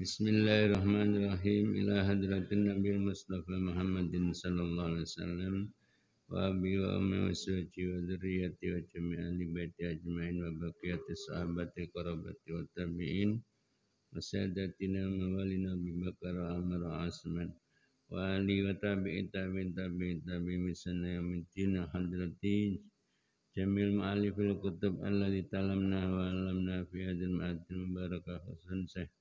Bismillahirrahmanirrahim ila hadratin Nabi Mustafa Muhammadin sallallahu alaihi wasallam wa bi wa mawsuji wa dzurriyyati wa jami'i ahli baiti ajmain wa baqiyati sahabati qarabati wa tabi'in wa sadatina mawalina bi bakar amr asman wa ali wa tabi'in tabi'in tabi'in tabi'in min yaumiddin hadratin jamil ma'alifil kutub alladhi talamna wa alamna fi hadil ma'adil mubarakah khususan syekh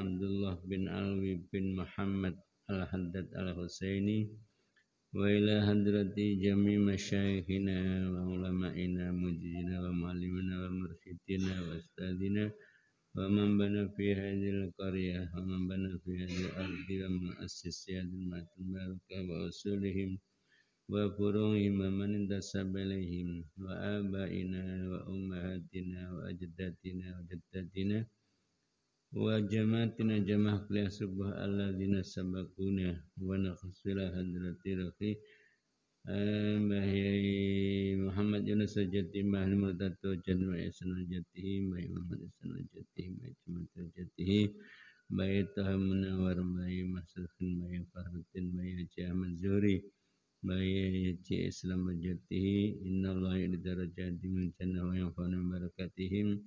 Abdullah bin Alwi bin Muhammad Al-Haddad Al-Husaini wa ila hadrati jami masyayikhina wa ulama'ina mujizina wa mu'alimina wa mursyidina wa ustadina wa man bana fi hadhil qaryah wa man bana fi hadhil ardi wa mu'assisi hadhil matin baraka wa usulihim wa furuhim wa man intasabalaihim wa abaina wa ummahatina wa ajdatina wa jaddatina wa wa jama'atina jama'ah kuliah subuh alladzina sabakuna wa naqsila hadrati rafi eh, Muhammad Yunus Jati Mahli Murtatu Janwa Isana Jati Mahyai Muhammad Isana Jati Mahyai Jumata Jati Mahyai Taha Munawar Mahyai Masrufin Mahyai Farhutin Mahyai Haji Ahmad Zuri Mahyai Haji Islam Jati Inna Allah Yudhidara Jati Min Jannah Wa Yanfa'na Barakatihim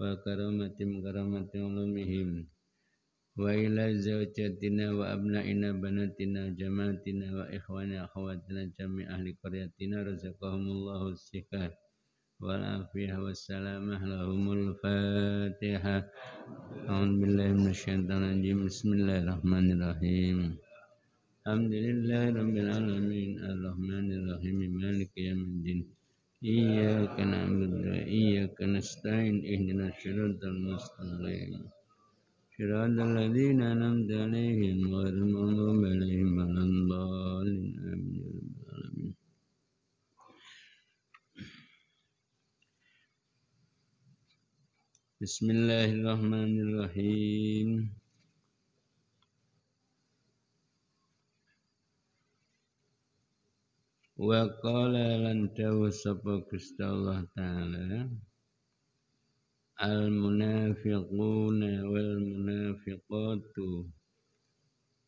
وكرامة كرامة علومهم وإلى زوجاتنا وأبنائنا بناتنا وجماعتنا وإخواننا أخواتنا جميع أهل قريتنا رزقهم الله الصحة والعافية والسلامة لهم الفاتحة أعوذ بالله من الشيطان الرجيم بسم الله الرحمن الرحيم الحمد لله رب العالمين الرحمن الرحيم مالك يوم الدين إياك نعبد وإياك نستعين اهدنا الصراط المستقيم صراط الذين أنعمت عليهم غير المغضوب عليهم ولا الضالين آمين يا رب العالمين بسم الله الرحمن الرحيم wa qala lan dawu sapa Gusti Allah taala al munafiquna wal munafiqatu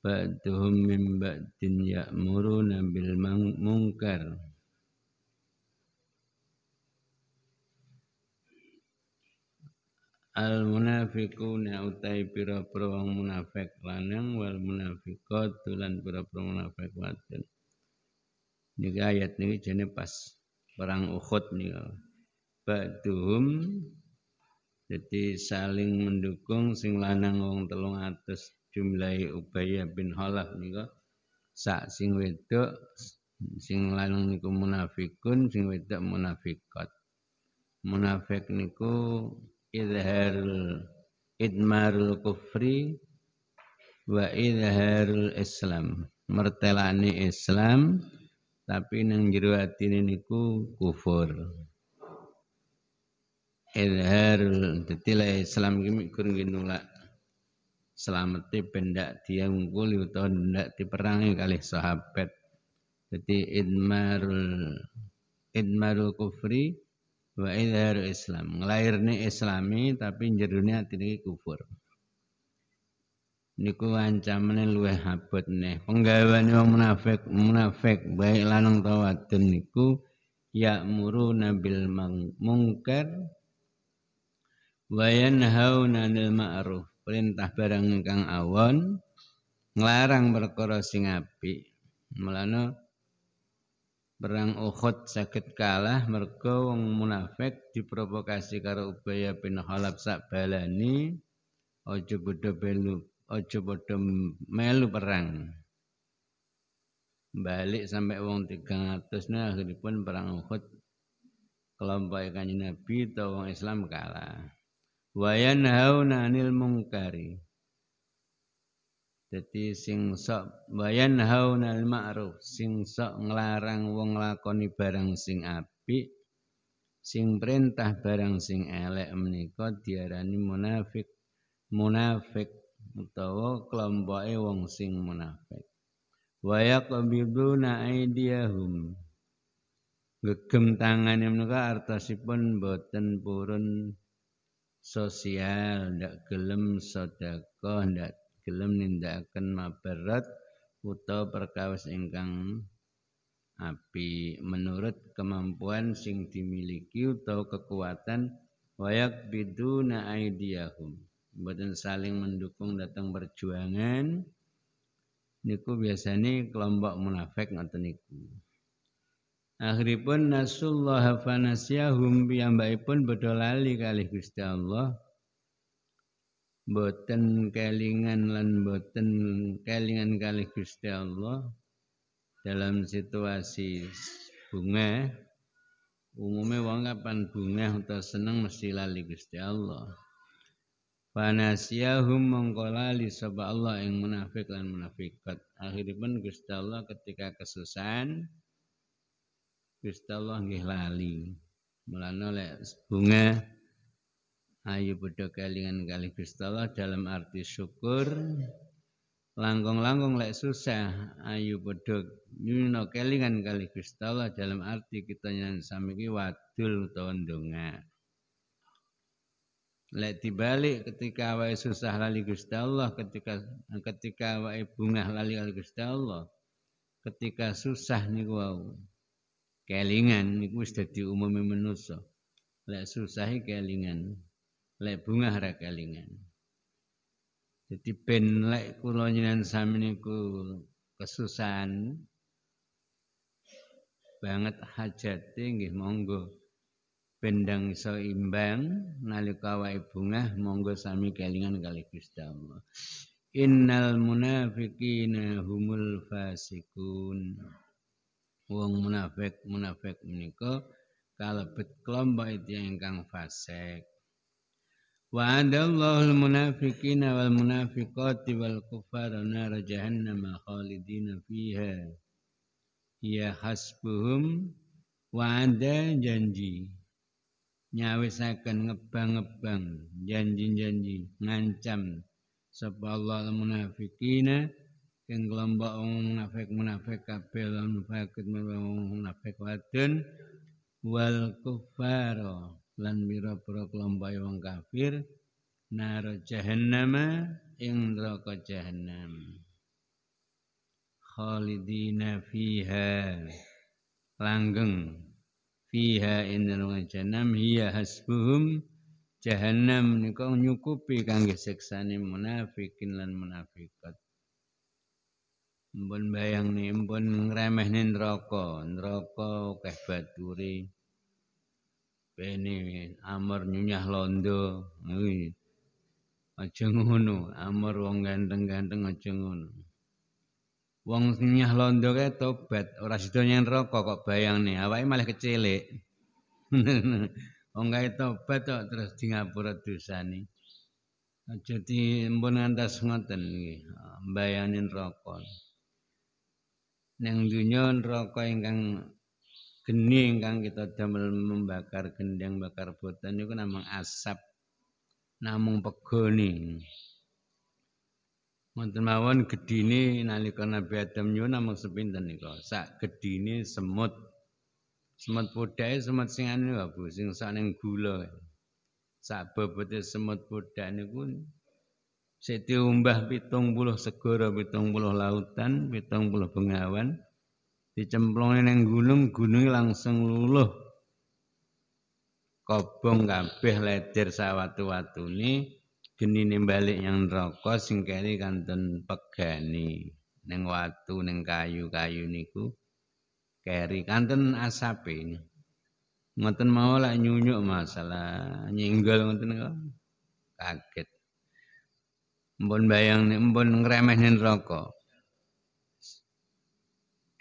ba'duhum min ba'din ya'muruna bil munkar al munafiquna utai pira-pira wong munafik lanang wal munafiqatu lan pira-pira munafik wadon Niki ayat niki jene pas perang Uhud nika. Ba'duhum jadi saling mendukung sing lanang wong 300 jumlahi Ubayyah bin Khalaf nika sak sing wedok sing lanang niku munafikun sing wedok munafikat. Munafik niku idhar idmarul kufri wa idhar islam mertelani islam tapi nang jero atine niku kufur izhar tetile Islam ki kurang nolak selamete pendak dia ngungkul utawa ndak diperangi kali sahabat jadi idmarul idmarul kufri wa idharul islam ngelahirne islami tapi jerone atine kufur niku ancamane luwih abot neh penggaweane wong munafik munafik baik lanang tawatin niku ya muru nabil bil mungkar wa yanhauna ma ma'ruf perintah barang kang awon ngelarang perkara sing melano melana perang Uhud sakit kalah mergo wong munafik diprovokasi karo upaya bin Khalaf sak balani aja bodho belu ojo podo melu perang balik sampai wong 300 nah pun perang Uhud kelompok kanjeng Nabi atau wong Islam kalah wa yanhauna 'anil mungkari jadi sing sok bayan hau 'anil ma'ruf sing sok ngelarang wong lakoni barang sing api, sing perintah barang sing elek menika diarani munafik munafik utawa kelompoke wong sing munafik wa yaqbiduna aydiyahum gegem tangane menika artosipun boten purun sosial ndak gelem sedekah ndak gelem nindakaken mabarat utawa perkawis ingkang api menurut kemampuan sing dimiliki utawa kekuatan wayak biduna aidiyahum buatan saling mendukung datang perjuangan niku biasanya kelompok munafik atau niku akhiripun nasullah fanasiyahum piyambakipun betul lali kali Gusti Allah boten kelingan lan boten kelingan kali Gusti Allah dalam situasi bunga umumnya wong kapan bunga atau seneng mesti lali Gusti Allah Panasiyahum mengkolali sebab Allah yang munafik dan munafikat. Akhiripun Gusti Allah ketika kesusahan Gusti Allah nggih lali. bunga ayu bodoh kelingan kali Gusti Allah dalam arti syukur langgong langgong lek susah ayu bodoh nyuno kelingan kali Gusti Allah dalam arti kita yang sami wadul utawa Lek dibalik ketika awake susah lali Gusti Allah, ketika ketika awake bungah lali kali Gusti Allah. Ketika susah niku wau. Kelingan niku wis dadi umume manusa. Lek susah kelingan, lek bungah ra kelingan. Jadi ben lek kula nyenengan sami niku kesusahan banget hajat nggih monggo bendang seimbang nalika wae bungah monggo sami kelingan kali Gusti Allah innal munafiqina humul fasikun wong munafik munafik menika kalebet kelompok itu yang kang fasik Wa adallahu al-munafiqina wal munafiqati wal kufara nar jahannam khalidina fiha ya hasbuhum wa ada janji nyawisaken ngebang-ngebang janji-janji ngancam sapa Allah munafikin ing kelompok munafik-munafik kabeh lan faket munafik wadon wal kufar lan mira pro e wong kafir nar jahannam ing neraka jahannam khalidina fiha langgeng fiha innal jahannam hiya hasbuhum jahannam niku nyukupi kangge seksane munafikin lan munafikat. mbon bayang ni mbon ngremehne neraka neraka akeh baturi bene amar nyunyah londo aja ngono amar wong ganteng-ganteng aja ngono wong nyah londo kae tobat ora sida nyen rokok kok bayangne awake malah kecelik wong kae tobat kok terus di ngapura dosane aja di mbon ngantos ngoten nggih rokok ning dunya rokok ingkang geni ingkang kita damel membakar gendeng bakar boten niku namung asap namung pegoning. Mantan mawon gedini nalika Nabi Adam nyuwun namung sepinten nika. Sak gedini semut. Semut podae semut sing anu Bu, sing sak ning gula. Sak bebete semut podae niku sik diumbah 70 segara, 70 lautan, 70 bengawan dicemplungne ning gunung, gunung langsung luluh. Kobong kabeh leder sawatu watu Ni. geni ning balik yang neraka sing kene kanten pegani ning watu ning kayu-kayu niku keri kanten asape ngoten mau lak nyunyuk masalah nyinggol ngoten kok kaget mbon bayang nih mbon ngremeh nih neraka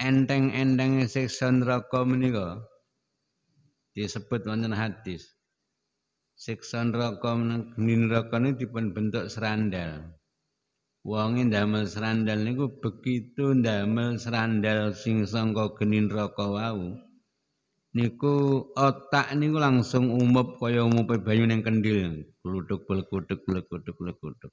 enteng-enteng seksa neraka menika disebut wonten hadis Seksan rokok nin rokok ini dipun bentuk serandal. Wangi damel serandal niku begitu damel serandal sing sangka genin rokok wau. Niku otak niku langsung umep kaya umep bayu ning kendil, kluthuk blekutuk blekutuk blekutuk.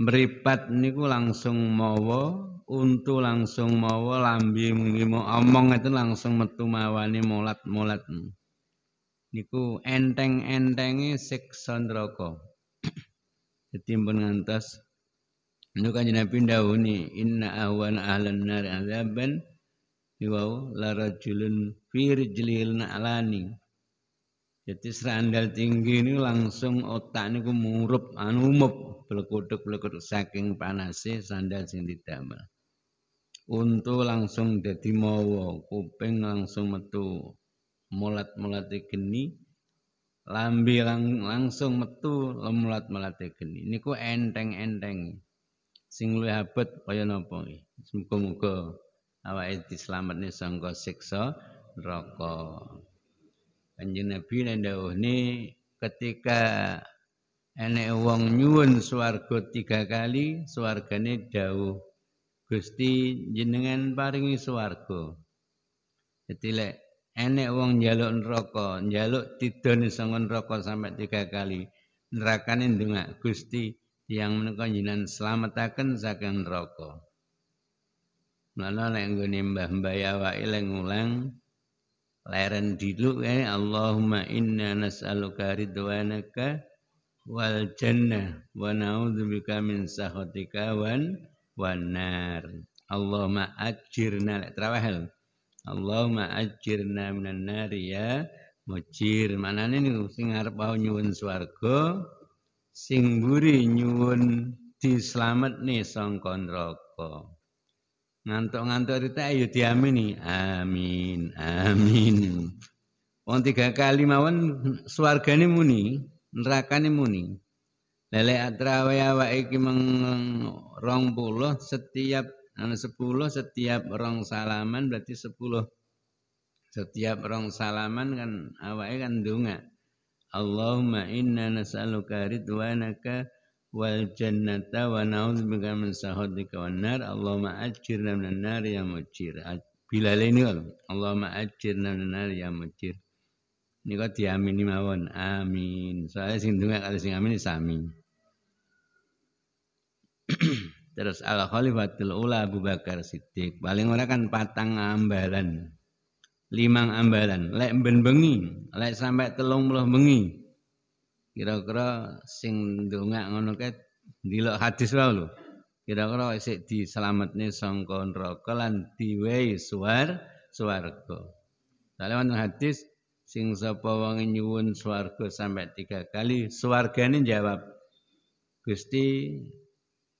Mripat niku langsung mawa, untu langsung mawa, lambi mengimo omong itu langsung metu mawani molat-molatmu. niku enteng-entenge siksa neraka. Dadi pun ngantos niku kanjeng Nabi inna ahwan ahlan nar azaban wa la rajulun fi rijlilna alani. Jadi serandal tinggi ini langsung otak niku ku murup, anu umup, belekuduk belekuduk saking panasnya serandal sing didamel. Untu langsung jadi mawa, kuping langsung metu, mulat-mulate geni lambe langsung metu mulat-mulat mulate geni niku enteng-enteng sing luwih abot kaya napa semoga-moga awake dislametne sangka siksa neraka kanjeng nabi ndawuhne ketika enek wong nyuwun swarga tiga kali swargane dawuh Gusti jenengan paringi swarga Jadi lek enek wong njaluk neraka, njaluk tidone sanga neraka sampai tiga kali. Nerakane ndongak Gusti yang menika jinan slametaken saking neraka. Mula nek nggone mbah-mbah awak eleng-ulang leren diluk eh. Allahumma inna nas'aluka ridwanaka wal jannah wa na'udzubika min sakhatika wan wanar. Allahumma ajirna lek Allahumma ajirna minan nar ya mujir. Manane niku sing arep mau nyuwun swarga sing mburi nyuwun dislametne sangka neraka. Ngantuk-ngantuk rita ayo diamini. Amin. Amin. Wong tiga kali mawon swargane muni, nerakane muni. Lele atrawaya wa iki meng 20 setiap Nah, sepuluh setiap rong salaman berarti sepuluh. Setiap rong salaman kan awalnya kan dunga. Allahumma inna nas'aluka ridwanaka wal jannata wa na'udzubika min sahatika wan nar. Allahumma ajirna minan nar ya mujir. Bilal ini kan Allahumma ajirna minan nar ya mujir. Ini kok diamini mawon. Amin. Soalnya sing dunga kalau sing amin sami. Terus al khalifatul ula Abu Bakar Siddiq. Paling ora kan patang ambalan. Limang ambalan, lek ben bengi, lek sampai telung puluh bengi. Kira-kira sing dungak ngonoket kae ndelok hadis wae lho. Kira-kira isik selamat ni songkon rokelan diwehi suar swarga. Dalam hadis sing sapa wangi nyuwun swarga sampai tiga kali, swargane jawab, Gusti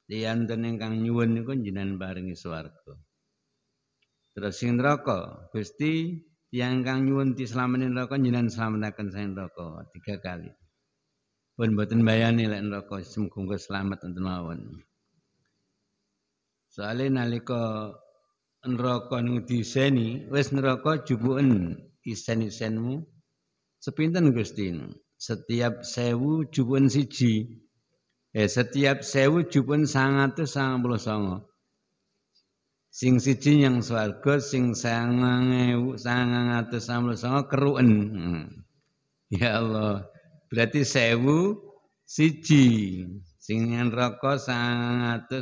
Lianten ingkang nyuwun niku jenengan paringi swarga. Terus sing neraka, Gusti tiyang ingkang nyuwun dislameni neraka jenengan slametaken sing neraka tiga kali. Pun mboten bayani lek neraka semoga selamat enten mawon. Soale nalika neraka niku diseni, wis neraka jubuken isen-isenmu. Sepinten Gusti? Setiap sewu jubuken siji. Eh, setiap sewu jupun sangat tuh songo. Sing siji yang swargo, sing sangangewu sangat songo keruan. Hmm. Ya Allah, berarti sewu siji. Sing yang rokok sangat tuh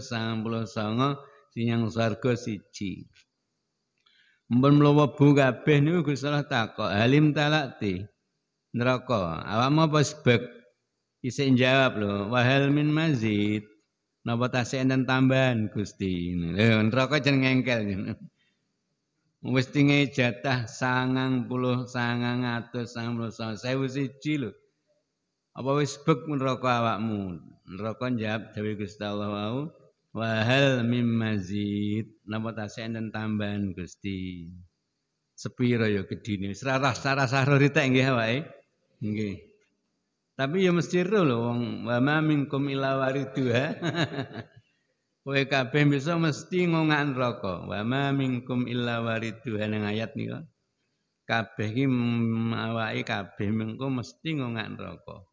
songo, sing yang swargo siji. Mbun mlowo bu kabeh niku Gusti Allah takok, halim talakti. Neraka, awakmu apa sebab isin jawab lho wahal min mazid napa tasih enten tambahan Gusti lho neraka jeneng ngengkel ngene wis tinge jatah 90 900 90 1000 siji lho apa wis bek neraka awakmu neraka jawab dewe Gusti Allah wau wahal min mazid napa tasih enten tambahan Gusti sepira ya gedine wis rasa-rasa rita nggih awake nggih Tapi ya mesti ro lho wong wa ma minkum illa ha. Kowe kabeh bisa mesti ngongan neraka. Wa ma minkum illa ha ning ayat nika. Kabeh iki awake kabeh mengko mesti ngongan neraka.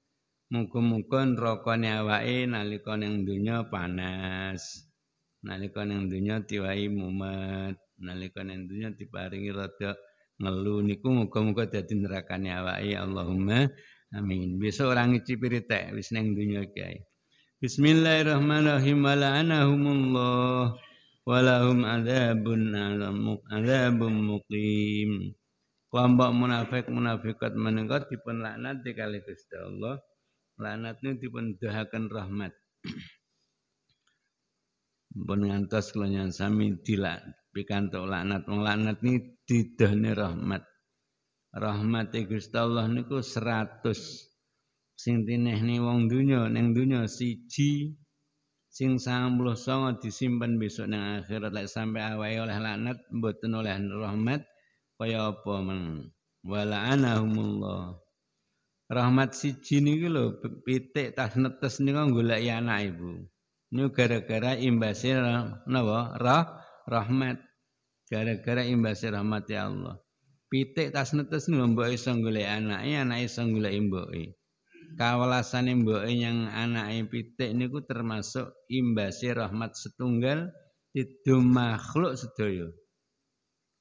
Muga-muga nerakane awake nalika ning donya panas. Nalika ning donya diwahi mumet, nalika ning donya diparingi rada ngelu niku muga-muga dadi nerakane awake Allahumma Amin. Besok orang itu pirita wis neng dunya kiai. Bismillahirrahmanirrahim. Wala'anahumullah walahum adzabun adzabun muqim. Kelompok munafik munafikat menengkot dipun laknat dikali Gusti Allah. Laknatnya dipun dahakan rahmat. Pun ngantos kula sami dilak pikantuk laknat. Wong laknat ni didahne rahmat. rahmati Gusti Allah niku 100 sing tinehni wong dunya ning dunya siji sing 99 disimpen besok ning akhirat lek sampe awake oleh laknat mboten oleh rahmat kaya apa men walanahumullah rahmat siji niku lho pitik tas netes niku goleki anak ibu niku gara-gara imbasir napa rah, rahmat gara-gara imbasir rahmat Allah pitik tas netes lho mbok iso golek anake anake iso golek mboke kawelasane mboke yang anake pitik niku termasuk imbasi rahmat setunggal tidu makhluk sedaya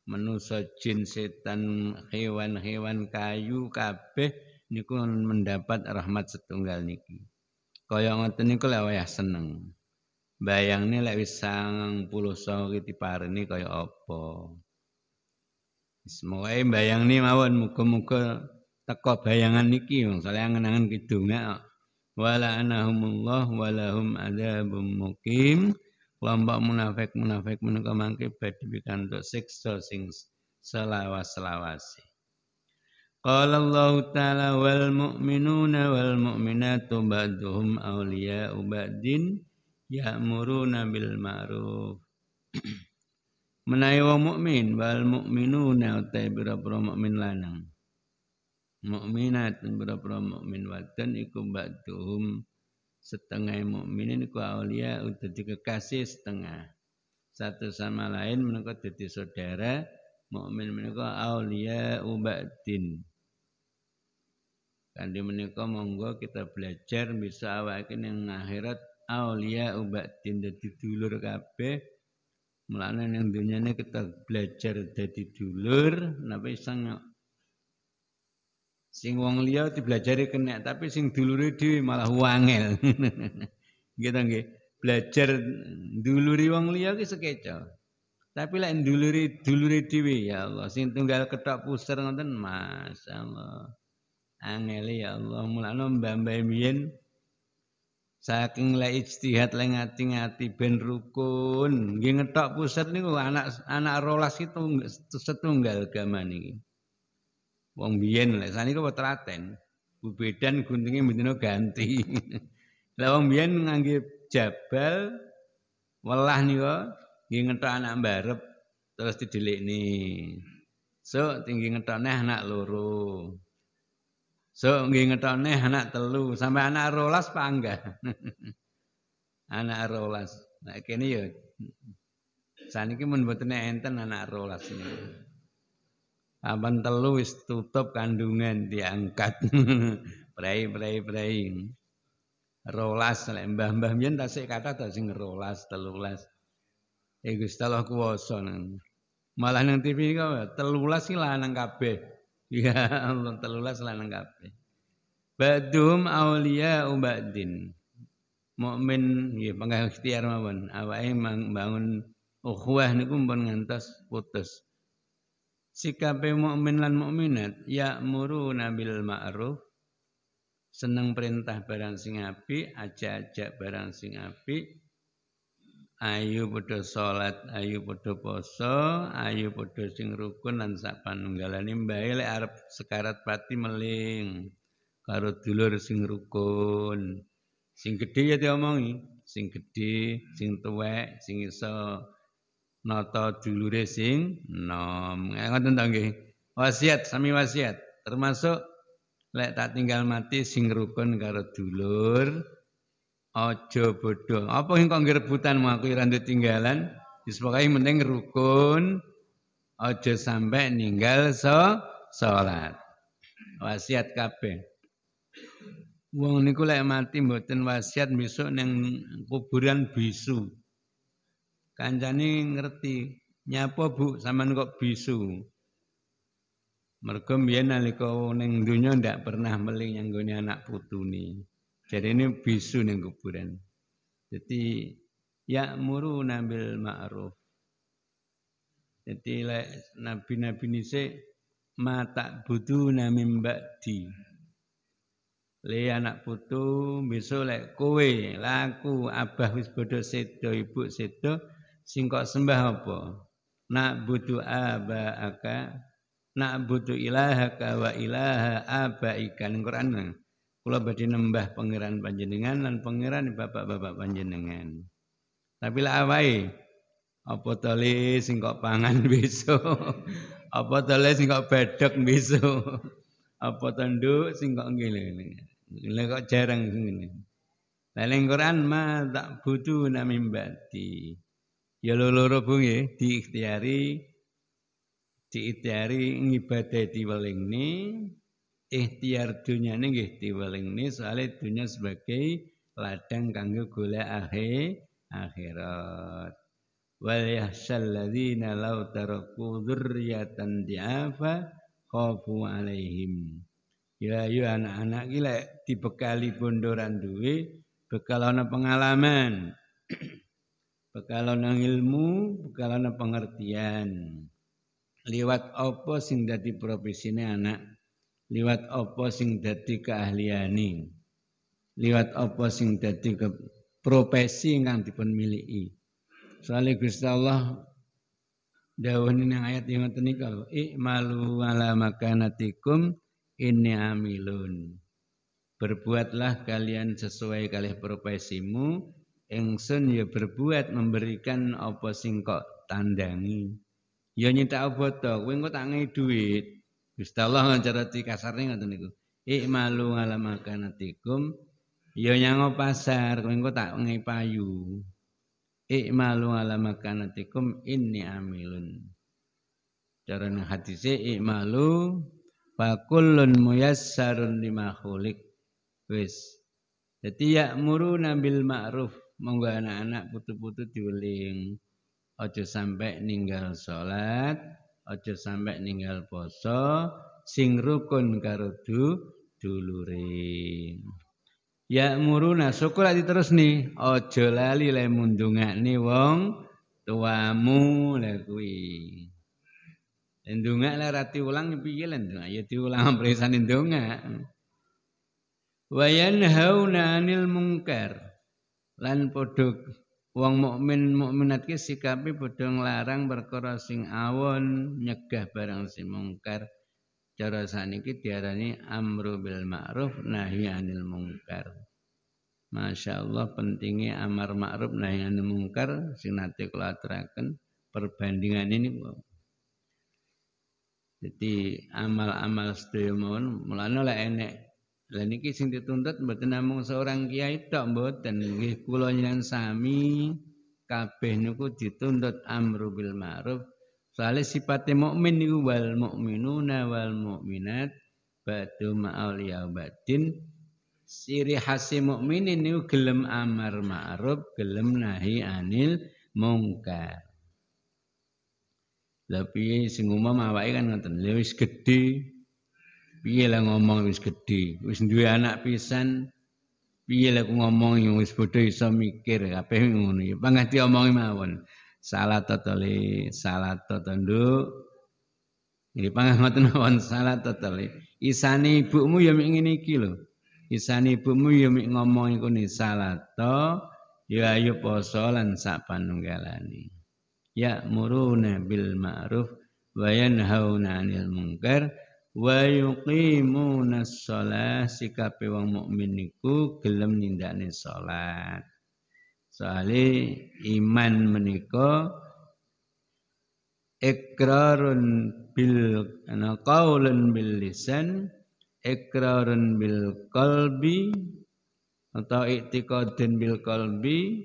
manusa jin setan hewan-hewan kayu kabeh niku mendapat rahmat setunggal niki kaya ngoten niku lek wayah seneng bayangne lek wis 90 sore diparani kaya apa Semoga bayang nih mawon muka-muka teko bayangan niki wong saleh angen-angen kidunga wala anahumullah walahum adzabum muqim kelompok munafik munafik menika mangke badhe pikantuk siksa sing selawas-selawase Qala Allah Ta'ala wal mu'minuna wal mu'minatu ba'duhum awliya'u ba'din ya'muruna bil ma'ruf menawi wong mukmin wal mukminuna ta bira pro mukmin lanang mukminat bira pro mukmin wadon iku ba'dhum setengah mukminin iku aulia dadi kekasih setengah satu sama lain menika dadi saudara mukmin menika aulia ubadin kandi menika monggo kita belajar bisa awakin yang akhirat aulia ubatin dadi dulur kabeh Mulane ning dunyane kita belajar dadi dulur, tapi iseng ya? sing wong liya dibelajari kena, tapi sing dulure dhewe malah wangel. Gitu nggih. Belajar duluri wong liya ki sekeca. Tapi lek duluri duluri dhewe ya Allah, sing tunggal ketok puser ngoten, Mas ya Allah. Angel ya Allah, mulane mbambae biyen saking le ijtihad le ngati-ngati ben rukun nggih ngetok pusat niku anak anak rolas itu setunggal agama niki wong biyen lek sakniki wa traten bubedan guntinge bendina ganti lek wong biyen ngangge jabal welah niku nggih ngetok anak mbarep terus didelikni sok tinggi ngetokne anak loro So nggih ngetone anak telu Sampai anak rolas panggah. anak rolas. Nah kene yo. Saniki mun mboten enten anak rolas ini. Aban telu wis tutup kandungan diangkat. prei prei prei. Rolas lek mbah-mbah tak tasik kata ta sing rolas telulas. Iku eh, istilah kuwasa Malah nang TV kok telulas sing lanang kabeh. Ya Allah telulah lanang kabeh. Badum aulia ubadin. Mukmin ya, pangkah ikhtiar mawon. Awake bangun ukhuwah niku pun ngantos putus. Sikape mukmin lan mukminat muru nabil ma'ruf seneng perintah barang sing apik, ajak aja barang sing apik, ayu padha salat ayu padha poso ayu padha sing rukun lan sak panunggalane mbae lek arep sekarat pati meling karo dulur sing rukun sing gedhe ya diomongi sing gedhe sing tuwek sing iso nata dulure sing nom. Eh, ngoten to nggih wasiat sami wasiat termasuk lek tak tinggal mati sing rukun karo dulur Ojo bodoh. Apa yang kau rebutan mau aku iran tinggalan? Disepakai penting rukun. Ojo sampai ninggal so sholat. Wasiat kape. Wong niku lek mati mboten wasiat besok neng kuburan bisu. Kancane ngerti. Nyapa bu sama kok bisu. Mergo biyen nalika ning donya ndak pernah meling yang gone anak putu nih. Jadi ini bisu nih kuburan. Jadi ya muru nambil ma'ruf. Jadi lek nabi-nabi ma mata butuh mbak ba'di. Le anak putu besok lek kowe laku abah wis bodho sedo ibu sedo singkok sembah apa? Nak butuh aba aka nak butuh ilaha kawa ilaha aba ikan Quran. Kula badhe nembah pangeran panjenengan lan pangeran bapak-bapak panjenengan. Tapi lak awake apa tole sing kok pangan besok? apa tole sing kok bedhek besok? apa tanduk sing kok ngene. Ngene kok jarang ngene. Lah ning Quran ma tak butu nami mbati. Ya loro-loro bung diikhtiari diikhtiari ngibadah di ikhtiar dunia ini nggih ini soalnya dunia sebagai ladang kanggo gula akhir akhirat wal yahsal ladzina law taraku dzurriyatan di'afa khafu alaihim ya yo ya anak-anak iki lek dibekali bondoran duwe bekal pengalaman bekal ilmu bekal pengertian liwat apa sing dadi profesine anak liwat apa sing dadi keahliani liwat apa sing dadi profesi kang dipun miliki soalnya Gusti Allah dawuh ning ayat yang ngoten niku ikmalu ala makanatikum inni amilun berbuatlah kalian sesuai kalih profesimu Engsun ya berbuat memberikan apa sing kok tandangi ya nyinta apa to kowe engko tak ngi duit Gusti Allah cara kasarnya ngoten niku. Ikmalu alamakanatikum. Yo ya nyango pasar kowe engko tak ngi payu. Ikmalu ala inni amilun. Cara hadise ikmalu fakullun muyassarun lima khuliq. Wis. Jadi ya muru nabil ma'ruf monggo anak-anak putu-putu diweling ojo sampai ninggal sholat aja sampai ninggal poso sing rukun karo du dulure ya muruna syukur lagi terus nih ojo lali le mundungak nih wong tuamu lekui Lindunga lah rati ulang piye lindunga ya diulang perisan lindunga wayan hauna anil mungkar lan podok Wong mukmin mukminat ki sikapi padha nglarang perkara sing awon, nyegah barang sing mungkar. Cara saniki diarani amru bil ma'ruf nahi anil mungkar. Masya Allah pentingnya amar ma'ruf nahi anil mungkar sing nate kula aturaken perbandingan ini. Jadi amal-amal sedaya mawon mulane oleh enek lah niki sing dituntut mboten namung seorang kiai tok mboten nggih kula sami kabeh niku dituntut amru bil ma'ruf. Soale sifate mukmin niku wal mukminuna wal mukminat badu ma'auliya badin siri hasi mukminin niku gelem amar ma'ruf, gelem nahi anil mungkar. tapi piye sing umum awake kan ngoten, lewis gedhe piye lah ngomong wis gede, wis duwe anak pisan, piye lah aku ngomong yang wis bodo iso mikir, kape ngono ya, pangah dia ngomong mawon, salah totali, salah totandu, ini pangah ngotong mawon, salah isani ibumu ya mik ngini kilo, isani ibumu ya mik ngomong iku nih, salah to, ya ayo posolan sak panunggalani, ya muruna bil ma'ruf, wayan hauna anil mungkar, wa yuqimuna sholat sikape wong mukmin niku gelem nindakne sholat soale iman meniko ikrarun bil ana qaulun bil lisan ikrarun bil qalbi atau iktikadun bil qalbi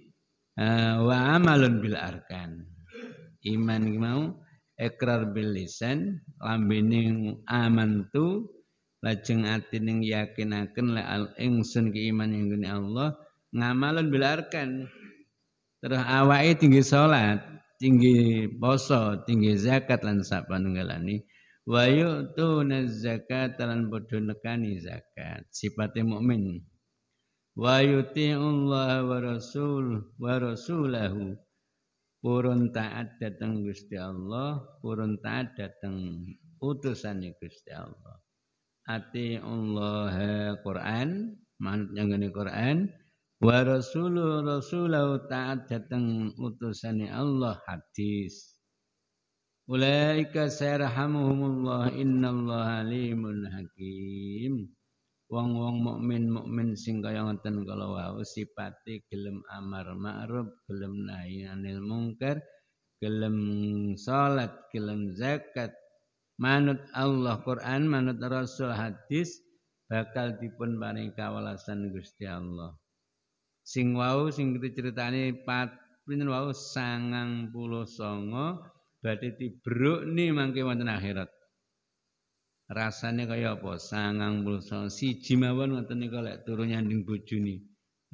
uh, wa amalun bil arkan iman mau ikrar bil lisan lambening amantu lajeng yakin akan la al ingsun keiman yang ing Allah ngamalan bil arkan terus awake tinggi salat tinggi poso tinggi zakat lan sapanunggalane wa yu'tuna zakat lan bodoh nekani zakat sifate mukmin wa Allah wa rasul wa rasulahu purun taat datang Gusti Allah purun taat datang utusan Gusti Allah ati Allah Quran manut yang ini Quran wa rasulu rasulau taat datang utusan Allah hadis Ulaika sayarhamuhumullah innallaha alimun hakim. wong-wong mukmin-mukmin sing kaya ngoten kala wau sipate gelem amar ma'ruf, gelem nahi anil mungkar, gelem salat, gelem zakat, manut Allah Quran, manut Rasul hadis bakal dipun paring kawelasan Gusti Allah. Sing wau sing kita critani pat pinten wau 99 tibruk, dibrukni mangke wonten akhirat. rasanya kaya apa sangang bulsa si jimawan ngatain nih kalau turun nyanding bujuni nih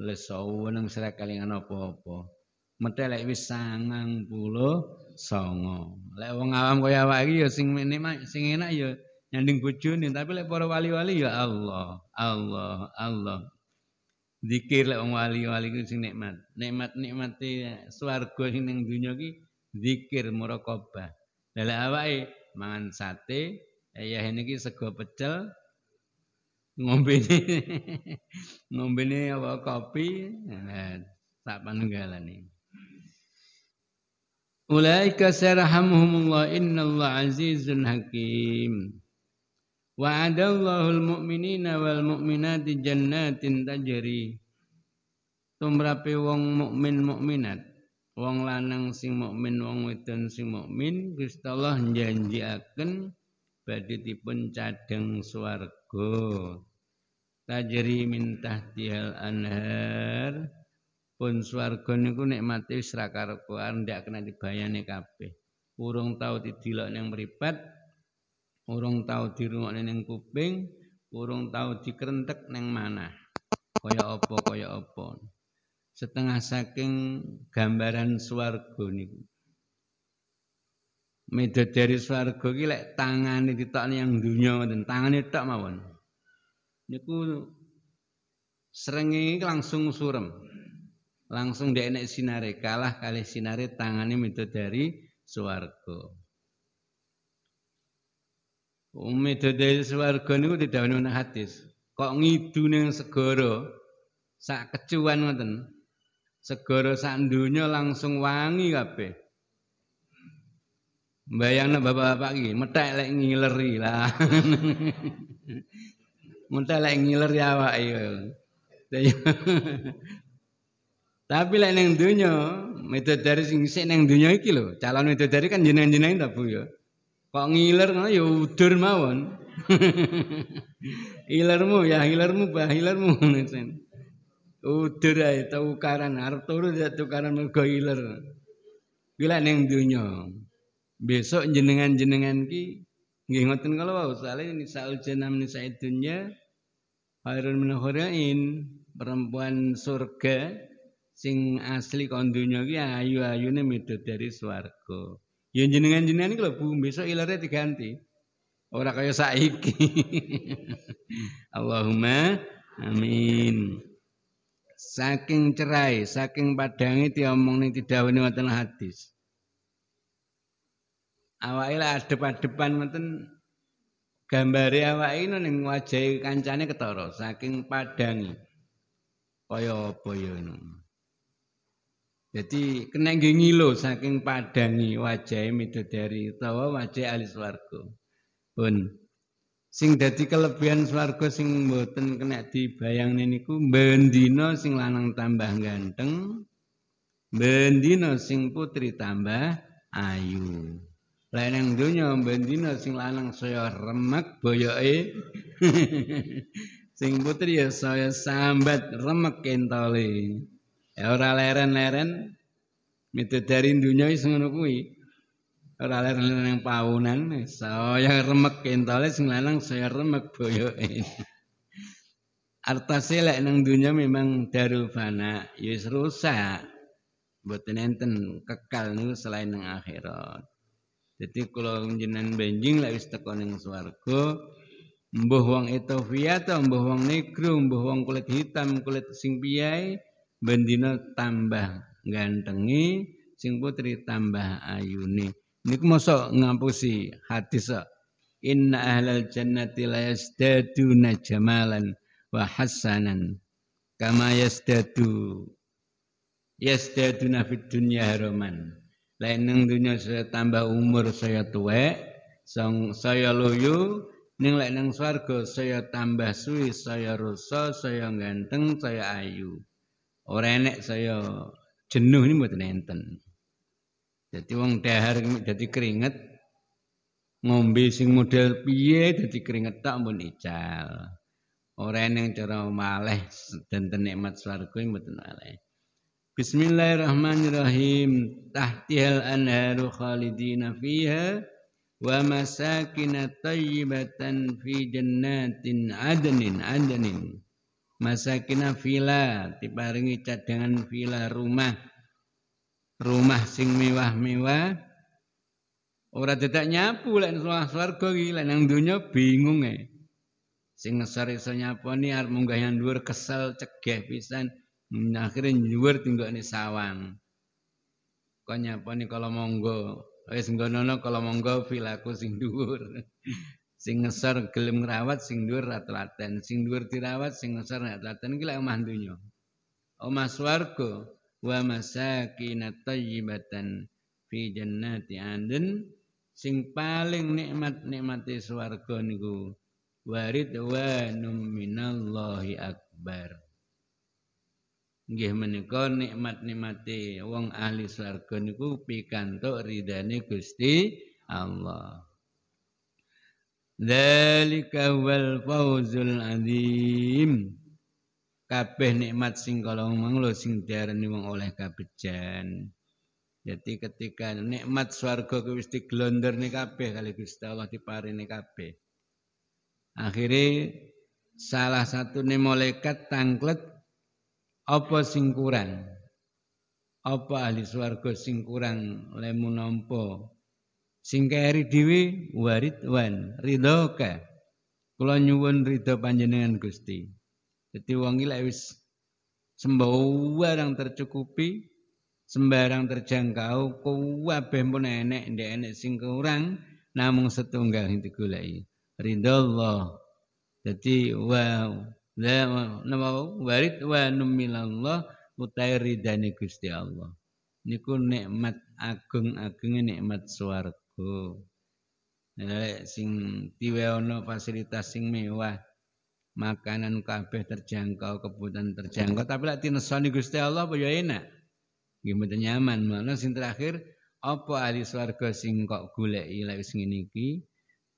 lesau neng serak kalian apa apa metelek wis sangang puluh songo lek wong awam kaya awak iki ya sing enak sing enak ya nyanding bojone tapi lek para wali-wali ya Allah Allah Allah zikir lek wong wali-wali ku sing nikmat nikmat nikmati swarga sing ning dunya ki zikir muraqabah lek awake mangan sate Ayah ki sego pecel ini ngombe ini apa kopi nah, tak ini. Ulaika sarahamuhumullah innallaha azizun hakim Wa adallahu almu'minina wal mu'minati jannatin tajri tumrape wong mukmin mukminat wong lanang sing mukmin wong wedon sing mukmin Gusti Allah njanjiaken badhe dipun cadeng swarga tajri min tahtiyal anhar pun swarga niku nikmate wis ra karepan ndak kena dibayane kabeh urung tau didilok ning mripat urung tau dirungokne ning kuping urung tau dikrentek ning manah kaya apa kaya apa setengah saking gambaran swarga niku medot dari swarga iki lek tangane ditokne yang dunya ngoten, tangane tok mawon. Niku srengenge langsung surem. Langsung dia enek sinare kalah kali sinare tangane medot dari swarga. Um, medot dari swarga niku didhawuhi nang hadis. Kok ngidu ning segara sak kecuan ngoten. Segara sak donya langsung wangi kabeh. Bayangna bapak-bapak iki metek lek ngileri lah. metek lek ngileri awak iki. Tapi lek ning donya, medodari sing isih ning donya iki lho, calon medodari kan jeneng-jeneng ta Bu ya. Kok ngiler ngono ya udur mawon. ilermu ya ilermu ba ilermu sen. Udur ae tukaran arep turu ya tukaran mergo iler. Gila ning donya. besok jenengan-jenengan ki nggih ngoten kala wau sale ni saul jenam ni saidunya hairun min perempuan surga sing asli kon dunya ki ayu-ayune medhot dari swarga yen jenengan-jenengan iki lho besok ilare diganti ora kaya saiki Allahumma amin saking cerai saking padangi diomongne tidak ono hadis awake lah adep-adepan mboten gambare awake ning wajahe kancane ketara saking padangi. kaya apa ya ngono. Dadi kena ngilo saking padangi wajahe midodari utawa wajah ahli swarga. Pun sing dadi kelebihan swarga sing mboten kena dibayangne niku bendina sing lanang tambah ganteng, bendina sing putri tambah ayu. Lanang dunya bendina sing lanang saya remek boyoke. sing putri ya saya sambat remek kentole. Ya ora leren-leren dari dunya iso ngono kuwi. Ora leren-leren yang pawunan saya remek kentole sing lanang saya remek boyoke. Artase lek nang dunya memang darul fana, rusak. Mboten enten kekal niku selain nang akhirat. Jadi kalau jenengan benjing lah wis teko ning swarga, mbuh wong ta mbuh wong negro, mbuh wong kulit hitam, kulit sing piyai, bendina tambah gantengi, sing putri tambah ayune. Niku mosok ngapusi hadis Inna ahlal jannati la yasdaduna jamalan wa hasanan kama yastadu yasdaduna fid dunya haraman. Lain neng dunia saya tambah umur saya tua, saya loyo. Neng lain neng swargo saya tambah suwi, saya rusa, saya ganteng, saya ayu. Orang enek saya jenuh ini buat enten. Jadi wong dahar jadi keringet, ngombe sing model piye jadi keringet tak pun ical. Orang yang cara malih dan tenikmat swargo ini buat malih. Bismillahirrahmanirrahim. Tahtihal anharu khalidina fiha wa masakin tayyibatan fi jannatin adnin adnin. Masakina villa diparingi cadangan villa rumah. Rumah sing mewah-mewah. Ora tetak nyapu lek nang swarga iki lek nang donya bingung e. Sing ngesor iso nyaponi arep munggah yang dhuwur kesel cegah pisan. akhirnya nyuwur tinggal ini sawan. Kok nyapa nih kalau monggo? Wes nggak nono kalau monggo filaku sing dhuwur. Sing ngeser gelem ngerawat, sing dhuwur ratelaten. Sing dhuwur dirawat, sing ngeser ratelaten. Gila omah dunyo. Omah swargo. Wa masakina tayyibatan fi jannati anden. Sing paling nikmat nikmati swargo niku. Warid wa numinallahi akbar. Nggih menika nikmat-nikmate wong ahli swarga niku pikantuk ridane Gusti Allah. Dalika wal fawzul azim. Kabeh nikmat sing kala manglo sing diarani wong oleh kabejan. Jadi ketika nikmat swarga kuwi wis diglonderne kabeh kali Gusti Allah diparingi kabeh. Akhire salah satu malaikat tangklet apa sing kurang apa ahli swarga sing kurang lemu nampa sing keri dhewe waridwan ridhoke kula nyuwun ridho panjenengan Gusti dadi wong iki wis sembarang tercukupi sembarang terjangkau kabeh pun enek ndek enek sing kurang namung setunggal sing digoleki ridho Allah dadi wow Nah, warid wa numilallah utai ridani gusti Allah. Niku nikmat agung-agungnya nikmat suargo. Nah, sing tiweono fasilitas sing mewah. Makanan kabeh terjangkau, kebutuhan terjangkau. Tapi lah tinesoni gusti Allah apa ya enak? Gimana nyaman. Mana sing terakhir, apa ahli suargo sing kok gulai ilai sing ini ki?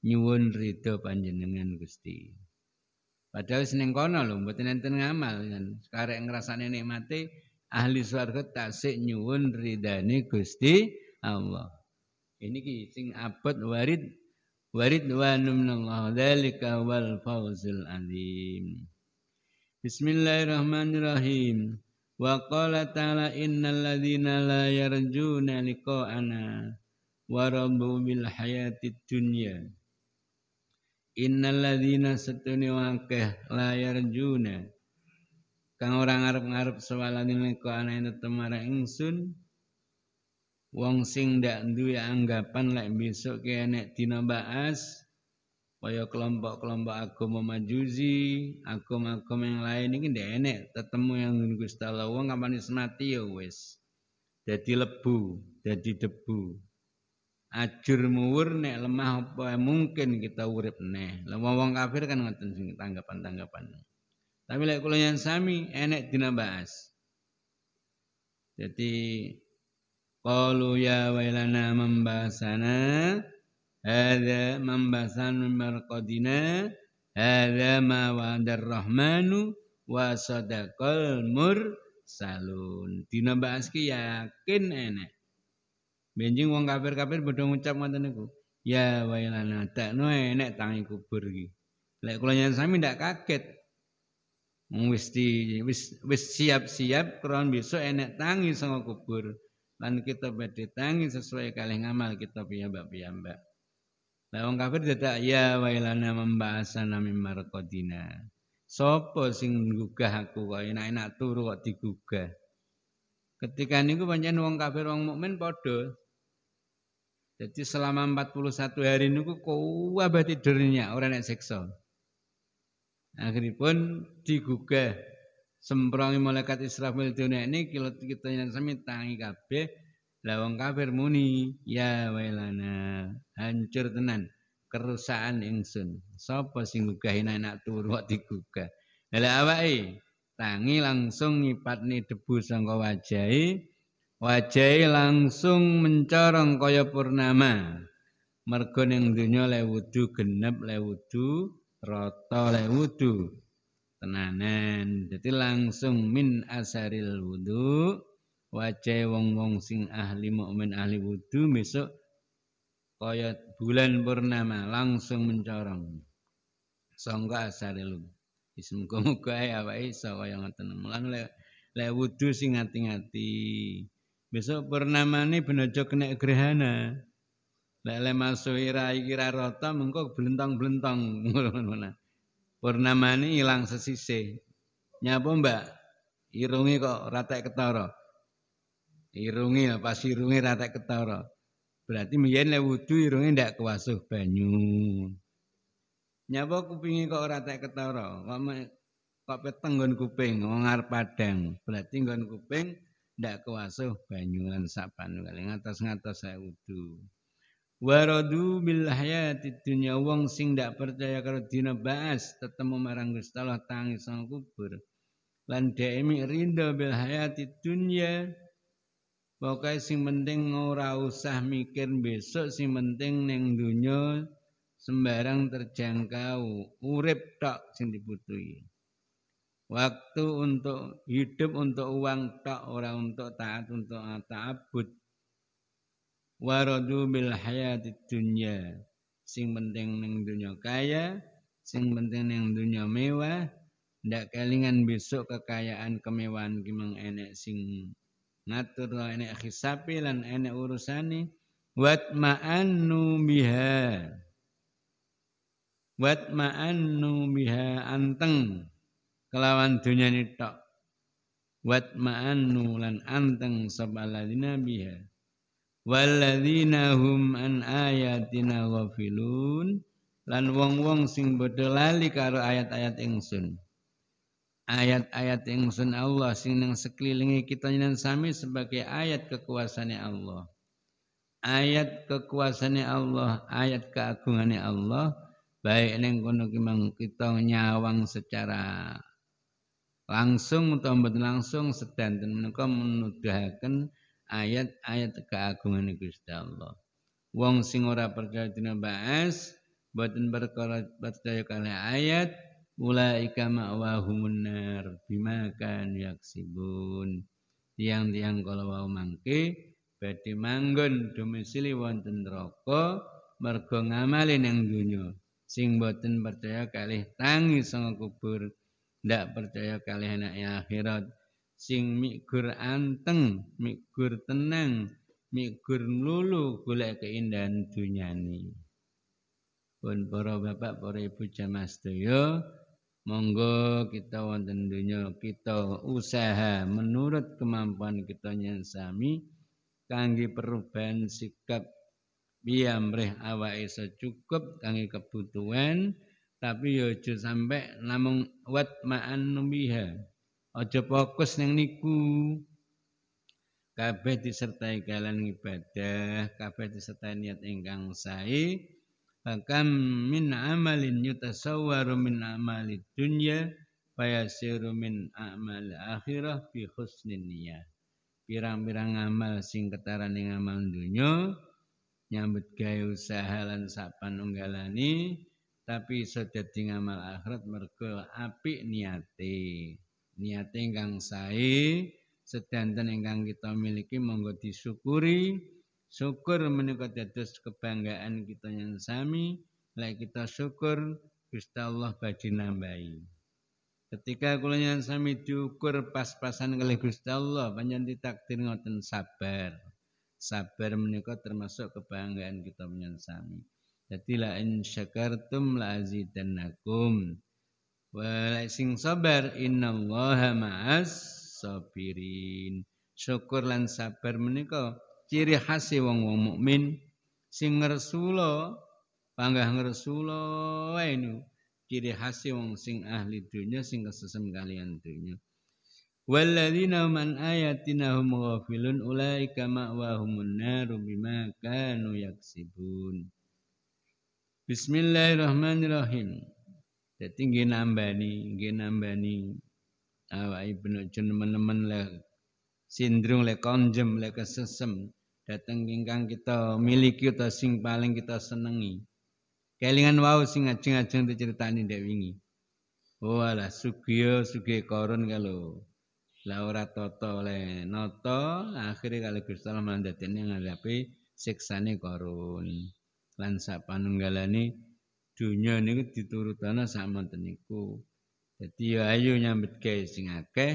Nyuwun rido panjenengan gusti. Gusti. Padahal seneng kono lho, mboten enten ngamal kan. Karek ngrasane nikmate ahli swarga tasik nyuwun ridane Gusti Allah. Ini ki sing abot warid warid wa numnallah dzalika wal fawzul azim. Bismillahirrahmanirrahim. Wa qala ta'ala innal ladzina la yarjuna liqa'ana wa rabbu bil hayatid dunya Innaladina setuni wangkeh layar juna kang orang ora ngarep-ngarep ko meko itu tetemara ingsun wong sing dak duwe anggapan lek besok kene tina baas kaya kelompok-kelompok agama majuzi, agama-agama yang lain ini ndak enek tetemu yang Gusti Allah kapan mati ya wes. Jadi lebu jadi debu ajur muwur nek lemah apa ya, mungkin kita urip neh. Lah wong kafir kan ngoten sing tanggapan-tanggapan. Tapi lek kula yang sami enek dina bahas. Jadi qalu ya wailana membasana hadza membasan marqadina hadza ma wadar rahmanu wa sadaqal salun salun bahas ki yakin enek Benjing wong kafir-kafir padha ngucap ngoten niku. Ya wailana takno enek tangi kubur iki. Lek kula nyen sami ndak kaget. Wis di wis wis siap-siap kron besok enek tangi sanga kubur. Lan kita badhe tangi sesuai kalih amal. kita piyambak mbak Lah wong kafir dadak ya wailana membahasana mim marqadina. Sopo sing gugah aku kok enak-enak turu kok digugah. Ketika niku pancen wong kafir wong mukmin padha Jadi selama 41 hari niku kuwabe tidurnya ora nek siksa. pun digugah semprongi malaikat Israfil dunia ini kilo kita yang sami tangi kabeh lawang kafir muni ya wailana hancur tenan kerusakan ingsun sapa sing gugah enak, turu kok digugah lha awake tangi langsung nyipatne debu sangka wajahi e, Wajai langsung mencorong kaya purnama. Mergo ning donya le wudu genep, le wudu rata, le wudu tenanan. Dadi langsung min asaril wudu wajai wong-wong sing ahli mukmin ahli wudu besok kaya bulan purnama langsung mencorong. Sangka asaril wudu. Isem muga-muga awake iso kaya ngoten. Mulane le, le sing ati-ati. Besok Purnamani ben aja kena gerhana. Lek le masuira iki ra rata mengko blentong-blentong ngono-ngono. Purnamane ilang sesise. Nyapa, Mbak? Irungi kok ratek ketara. Irungi lah, pas irungi ratek ketara. Berarti mungkin le wudu irungi ndak kewasuh banyu. Nyapa kupingi kok ratek ketara. Kok, kok peteng kuping, ngongar padang. Berarti ngon kuping, ndak kuasa banyu lan sak panunggal ngatas ngatas saya wudu waradu billahi dunya wong sing ndak percaya karo dina baas ketemu marang Gusti Allah tangis nang kubur lan demi rindu bil hayati dunya pokoke sing penting ora usah mikir besok sing penting ning dunya sembarang terjangkau urip tok sing dibutuhi Waktu untuk hidup untuk uang tak orang untuk taat untuk ta'abud. Waradu bil hayati dunya. Sing penting ning dunya kaya, sing penting ning dunya mewah. Ndak kelingan besok kekayaan kemewahan ki enek sing ngatur enek hisapi lan enek urusane. Wat ma'annu biha. Wat ma'annu biha anteng kelawan dunia tak wat ma'annu lan anteng sabaladina biha walladzina hum an ayatina ghafilun lan wong-wong sing bodho lali karo ayat-ayat ingsun ayat-ayat ingsun Allah sing nang sekelilingi kita nyen sami sebagai ayat kekuasaannya Allah. Ayat kekuasaannya Allah, ayat keagungannya Allah, baik ning kono kita nyawang secara langsung atau mboten langsung sedanten menika menuduhaken ayat-ayat keagungan Gusti Allah. Wong sing ora percaya dina ba'as mboten berkara percaya kali ayat ulaika ma'wahumun nar bima kan yaksibun. Tiang-tiang kalau wau mangke badhe manggon domisili wonten neraka mergo ngamali nang dunya sing mboten percaya kali tangi sang kubur. ndak percaya kali anak ya akhirat sing mikur anteng mikur tenang mikur lulu gula keindahan dunyani pun para bapak para ibu jamaah sedaya monggo kita wonten dunyo kita usaha menurut kemampuan kita yang sami kangge perubahan sikap biar awak awake cukup kangi kebutuhan tapi yo ya aja sampai namung wat ma'an numbiha aja fokus nang niku kabeh disertai kalan ibadah kabeh disertai niat ingkang sae bahkan min amalin yutasawwaru min amali dunya fayasiru min amal akhirah bi husnin niyah pirang-pirang amal sing ketaran ing amal dunya nyambut gayu usaha lan sapan unggalani tapi sedati ngamal akhirat mergo api niati, niati ingkang sae sedanten ingkang kita miliki monggo disyukuri. Syukur menika dados kebanggaan kita yang sami. Lek kita syukur Gusti Allah badhe nambahi. Ketika kula yang sami diukur pas-pasan kalih Gusti Allah, panjenengan ditakdir ngoten sabar. Sabar menika termasuk kebanggaan kita yang sami. Jadi la in syakartum la azidannakum. Wa sing sabar innallaha ma'as sabirin. Syukur lan sabar menika ciri khas wong-wong mukmin sing ngersula panggah ngersula wae ciri khas wong sing ahli dunya sing kesesem kalian dunya. Walladzina man ayatina hum ghafilun ulaika ma'wahumun naru bima kanu yaksibun. Bismillahirrahmanirrahim. Dadi nggih nambani, nggih nambani awake ben jeneng menemen le sindrung le konjem le kesesem dateng ingkang kita miliki utawa sing paling kita senengi. Kelingan wau sing ajeng-ajeng diceritani ndek wingi. Oh alah sugiyo sugih karun kalau la ora tata le noto akhire kalau Gusti Allah mandatene ngarepe siksane karun. lan sak panunggalane dunya niku diturutana sak teniku niku. Dadi ya ayo nyambet gawe sing akeh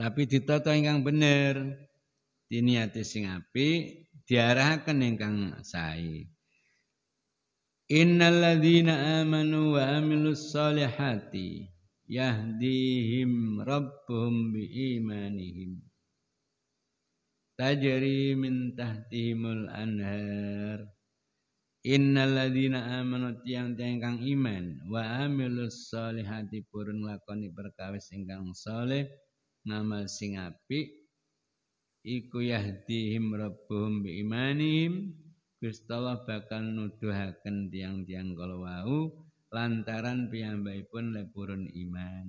tapi ditata ingkang bener. Diniati sing apik, diarahkan ingkang sae. Innal ladzina amanu wa amilus solihati yahdihim rabbuhum bi imanihim tajri min tahtihimul anhar Innalladzina amanu yang ingkang iman wa amilus solihati purun lakoni perkawis ingkang soleh ngamal sing apik iku yahdihim rabbuhum bi imanihim Gusti Allah bakal nuduhaken tiang-tiang kalau wau lantaran pun lepurun iman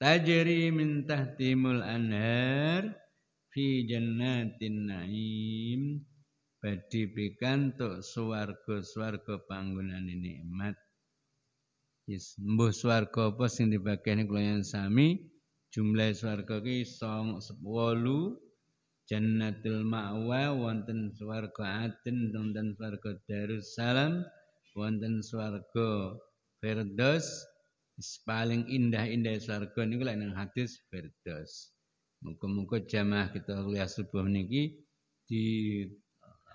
tajri min tahtimul anhar fi jannatin naim badi pikantuk swarga-swarga panggonan nikmat yes mbuh swarga apa sing dibakeni kula yang sami jumlah swarga song 8 jannatul ma'wa wonten swarga aden wonten swarga darussalam wonten swarga firdaus paling indah-indah swarga ini lek nang hadis firdaus muga-muga jamaah kita kuliah subuh niki di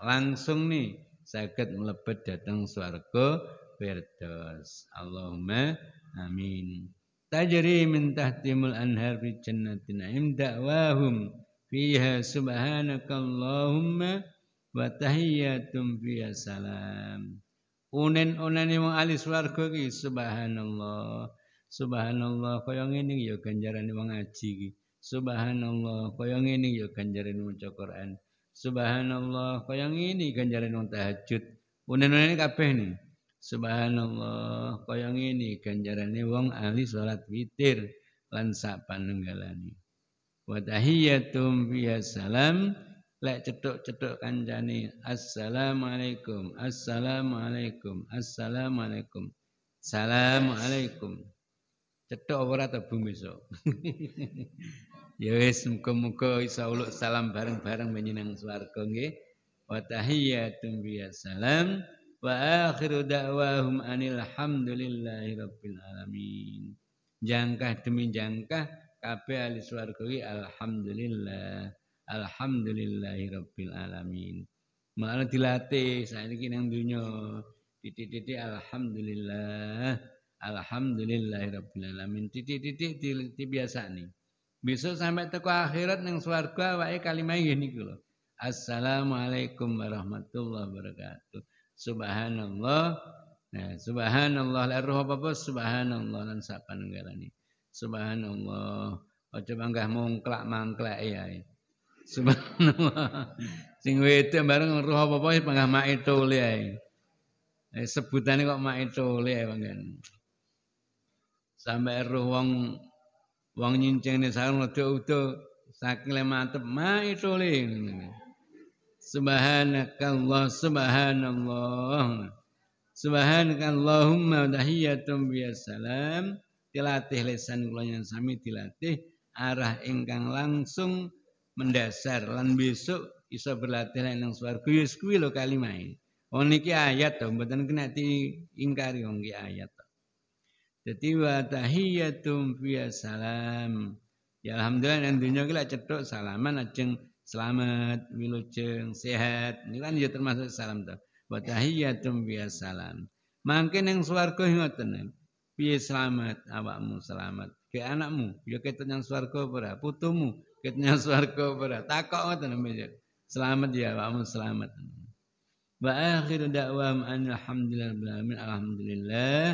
langsung nih sakit melebet datang suarga firdaus. Allahumma amin. Tajri min tahtimul anhar fi jannatin na'im da'wahum fiha subhanakallahumma wa tahiyyatum fiha salam. Unen-unen yang ahli suarga ki subhanallah. Subhanallah kaya ngene ya ganjaran wong ngaji ki. Subhanallah kaya ngene ya ganjaran maca Quran. Subhanallah. Kau yang ini ganjaran wong tahajud. Unen-unen kabeh nih. Subhanallah. Kau yang ini ganjarane wong ahli sholat witir lansak panenggalani. panenggalane. Wa tahiyyatum salam lek cetuk-cetuk kancane assalamualaikum assalamualaikum assalamualaikum assalamualaikum cetuk ora ta bumi so Ya wis muga-muga isa uluk salam bareng-bareng menyenang swarga nggih. Wa tahiyatun biya salam wa akhiru da'wahum anil hamdulillahi rabbil alamin. Jangkah demi jangkah kabeh ahli swarga iki alhamdulillah. Alhamdulillahi rabbil alamin. Malah dilatih saiki nang dunya. titik-titik alhamdulillah. Alhamdulillahi rabbil alamin. Titik-titik dibiasani. -titik, Besok sampai teko akhirat neng swarga wae kalimah ngene iku lho. Assalamualaikum warahmatullahi wabarakatuh. Subhanallah. Nah, subhanallah la roh apa subhanallah lan sak panenggalane. Subhanallah. Aja manggah mongklak-mangklak ya. Subhanallah. Sing wedok bareng roh apa-apa manggah mae tole ae. Eh, sebutane kok mae tole ae Sampai roh wong wong nyincing ni sarung lodo udo saking lematep mai tulin subhanakallah subhanallah subhanakallahumma tahiyyatum biasalam dilatih lesan kula yang sami dilatih arah ingkang langsung mendasar lan besok iso berlatih lan nang swarga yes kuwi lo kalimah iki oh, niki ayat to mboten kena diingkari wong ayat Jadi wa tahiyyatum fi salam. Ya alhamdulillah yang dunia kita cetok salaman ajeng selamat, wilujeng, sehat. Ini kan ya termasuk salam tuh. Wa tahiyyatum fi salam. yang nang yang ngoten. Piye selamat awakmu selamat. Ke anakmu ya ketok yang swarga ora, putumu ketok yang swarga ora. Takok ngoten Selamat ya awakmu selamat. Wa akhiru da'wam alhamdulillah alhamdulillah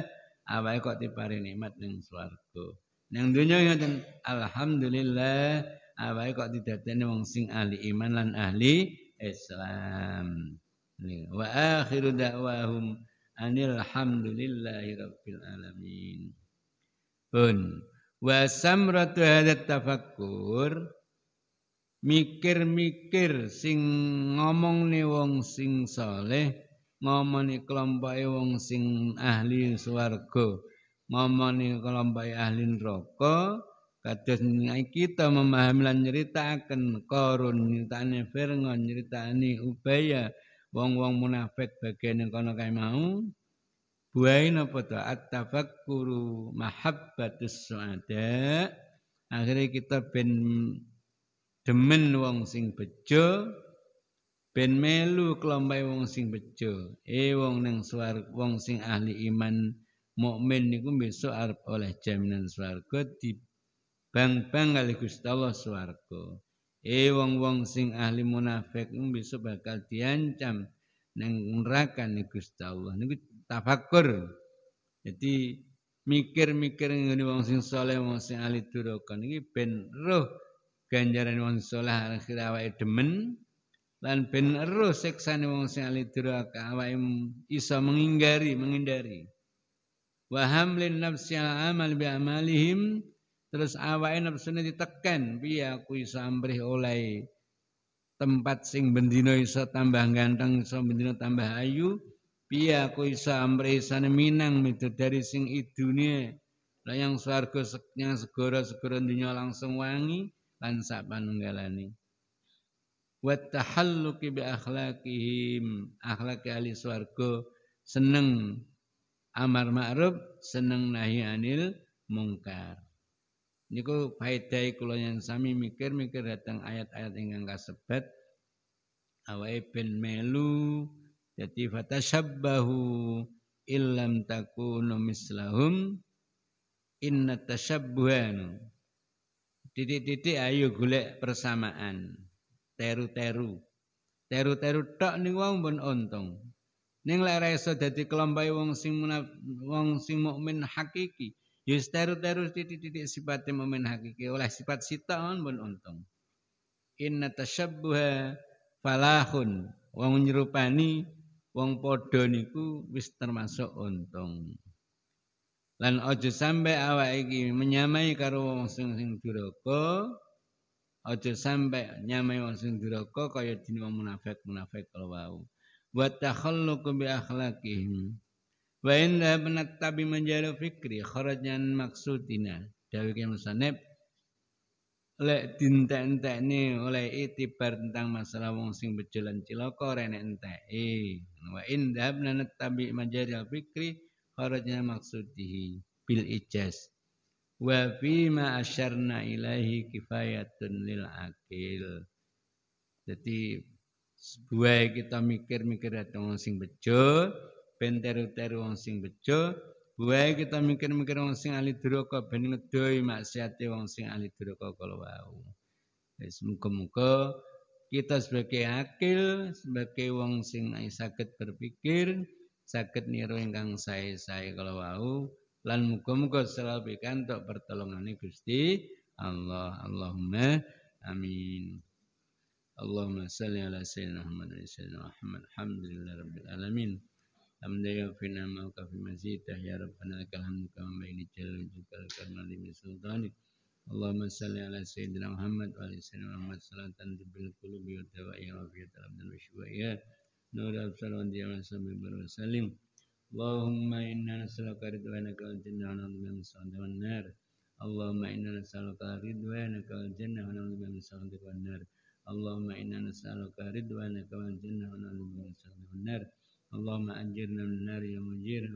awake kok tipari nikmat neng swarga. Neng dunia ngoten alhamdulillah awake kok didadekne wong sing ahli iman lan ahli Islam. Wa akhiru da'wahum anil rabbil alamin. Pun wa samratu hadat tafakkur mikir-mikir sing ngomong ne wong sing soleh momoni kelompoke wong sing ahli swarga momoni kelompoke ahli neraka kados kita memahami lan nyeritakaken karun nyeritane Firaun nyeritane Ubay wong-wong munafik bagian yang kono kae mau buai napa to at-tafakkuru mahabbatus suada akhirnya kita ben demen wong sing bejo ben melu kelompok wong sing bejo e wong ning swarga wong sing ahli iman mukmin niku besok arep oleh jaminan swarga di bang bang kali Gusti Allah swarga e wong-wong sing ahli munafik besok bakal diancam ning neraka ni Gusti Allah niku tafakur jadi mikir-mikir ngene wong sing saleh wong sing ahli duraka niki ben roh ganjaran wong saleh akhir awake demen lan ben eruh siksane wong sing duraka awake iso menghindari menghindari wa hamlin nafsi amal bi amalihim terus awake nafsune ditekan piye aku iso amrih oleh tempat sing bendino iso tambah ganteng iso bendino tambah ayu piye aku iso amrih sane minang mitu dari sing idune layang yang swarga yang segara-segara dunya langsung wangi lan sak wa tahalluqi bi akhlaqihim akhlaqi ahli swarga seneng amar ma'ruf seneng nahi anil mungkar niku faedah kula yang sami mikir-mikir datang ayat-ayat ingkang kasebat awake ben melu jadi fatashabbahu illam takunu mislahum inna tashabbuhan titik-titik ayo golek persamaan teru-teru. Teru-teru tok ning wong ben untung. Ning lek iso dadi kelompoke wong sing wong sing mukmin hakiki, ya teru-teru titik-titik sifat mukmin hakiki oleh sifat sitok ben untung. Inna tashabbuha falahun. Wong nyerupani wong padha niku wis termasuk untung. Lan aja sampe awak iki menyamai karo wong sing sing duraka, Aja sampai nyamai wong sing duraka kaya dene wong munafik-munafik kalau wau. Wa takhalluqu bi akhlaqihim. Wa in dhahabna tabi manjaru fikri kharajan maksudina. Dawe ki musanib lek dintek-entekne oleh itibar tentang masalah wong sing bejalan cilaka rene enteke wa in dhahabna tabi manjari fikri kharajan maksudihi bil ijaz wa ma asyarna ilaihi kifayatun lil akil jadi sebuah kita mikir-mikir wong sing bejo ben teru-teru wong sing bejo buai kita mikir-mikir wong sing ahli duraka ben ngedoi maksiate wong sing ahli duraka kala wau wis muga-muga kita sebagai akil sebagai wong sing sakit berpikir sakit niru ingkang sae-sae kala wau Lan muga-muga selalu pertolongan pertolongane Gusti Allah. Allahumma amin. Allahumma salli ala sayyidina Muhammad wa sayyidina Muhammad. Alhamdulillah rabbil alamin. Hamdan fina ma fi mazidah ya rabbana lakal hamdu kama baini jalal karna limi sultanik. Allahumma salli ala sayyidina Muhammad wa ala sayyidina Muhammad salatan tibbil qulubi wa dawa'i rafiyatal abdan wa syifa'iyah. Nur al-Salawati wa salim. Allahumma innana saloka riduana kaljenna wa naduɓe am saan dewan nara. Allahumma innana saloka riduana kaljenna wa naduɓe am saan Allahumma innana saloka riduana kaljenna wa naduɓe am saan Allahumma ajirna wa naduɓe am saan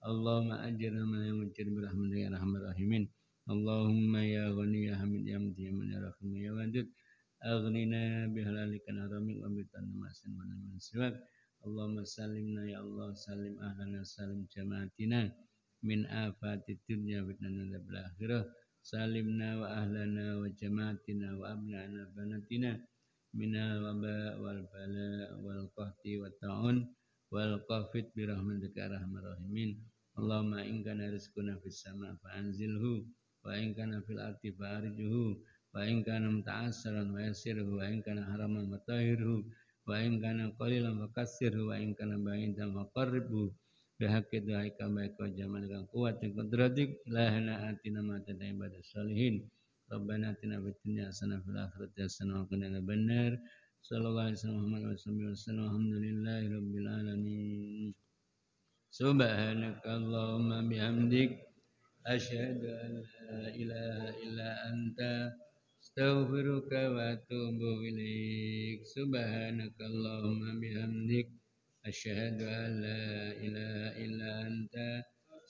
Allahumma ajirna wa naduɓe am saan Allahumma ajirna wa naduɓe am saan Allahumma ajirna wa naduɓe am saan dewan nara. Allahumma ajirna wa naduɓe am saan dewan nara. Allahumma ajirna wa Allahumma salimna ya Allah salim ahlana salim jamaatina min afati dunya fitnatan bil akhirah salimna wa ahlana wa jamaatina wa abnana banatina al waba wal bala wal qahti wa ta'un wal qafit bi rahmatika ya arhamar rahimin Allahumma in kana rizquna fis sama fa anzilhu wa in kana fil ardi fa wa in kana muta'assiran wa yassirhu wa in kana haraman wa in kana qalilan kasir wa in kana ba'idan faqarribu bihaqi du'aika baik yang jamalika quwwati qudratik lahana atina ma tadai ibadah salihin Rabbana atina fid dunya hasanah fil akhirati hasanah wa qina adzabannar sallallahu alaihi wasallam wa sallam alhamdulillahi rabbil alamin subhanakallahumma bihamdik asyhadu an ilaha illa anta astaghfiruka wa atubu ilaik subhanakallahumma bihamdik asyhadu an la ilaha illa anta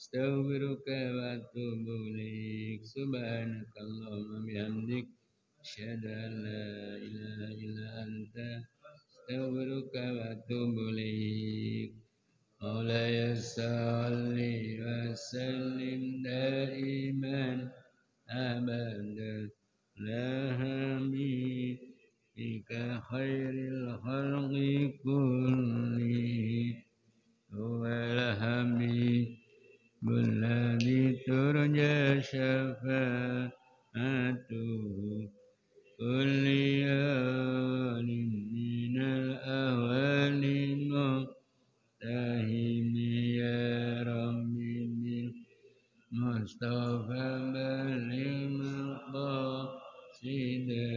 astaghfiruka wa atubu ilaik subhanakallahumma bihamdik asyhadu an la ilaha illa anta astaghfiruka wa atubu ilaik مولاي wa وسلم daiman أبدا lahami ika khairil khalqi kulli huwa lahami bulladhi turja syafa'atuhu kulli yalim minal awalin muhtahimi ya rabbi min mustafa balim al سيدنا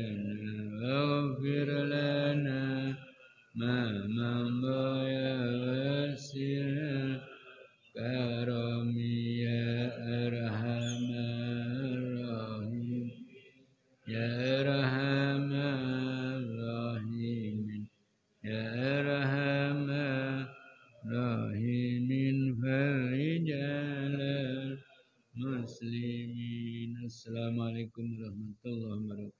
واغفر لنا ما مضى يا واسع كرم يا أرحم الراحمين يا أرحم الراحمين يا أرحم الراحمين فرج على المسلمين السلام عليكم Allahümme